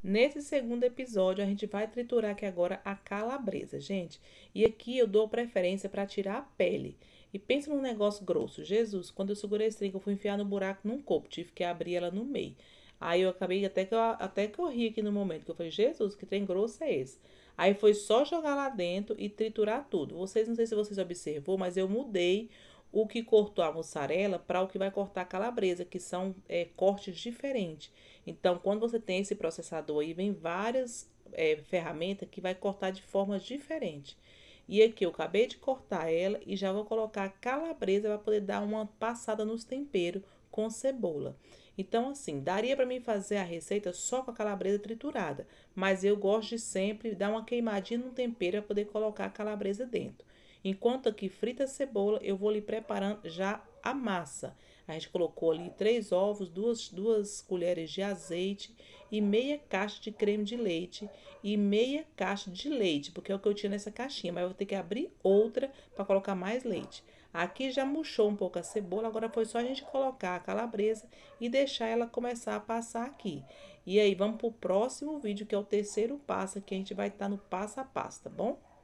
Nesse segundo episódio, a gente vai triturar aqui agora a calabresa, gente. E aqui eu dou preferência para tirar a pele. E pensa num negócio grosso. Jesus, quando eu segurei a estringa, eu fui enfiar no buraco num copo. Tive que abrir ela no meio. Aí eu acabei, até que eu, até que eu ri aqui no momento, que eu falei, Jesus, que trem grosso é esse? Aí foi só jogar lá dentro e triturar tudo. Vocês, não sei se vocês observou, mas eu mudei o que cortou a mussarela para o que vai cortar a calabresa, que são é, cortes diferentes. Então, quando você tem esse processador aí, vem várias é, eh, ferramentas que vai cortar de forma diferente. E aqui eu acabei de cortar ela e já vou colocar a calabresa para poder dar uma passada nos temperos com cebola. Então, assim, daria para mim fazer a receita só com a calabresa triturada, mas eu gosto de sempre dar uma queimadinha no tempero para poder colocar a calabresa dentro. Enquanto aqui frita a cebola, eu vou lhe preparando já a massa. A gente colocou ali três ovos, duas, duas colheres de azeite e meia caixa de creme de leite e meia caixa de leite, porque é o que eu tinha nessa caixinha, mas eu vou ter que abrir outra para colocar mais leite. Aqui já murchou um pouco a cebola, agora foi só a gente colocar a calabresa e deixar ela começar a passar aqui. E aí vamos para o próximo vídeo, que é o terceiro passo, que a gente vai estar tá no passo a passo, tá bom?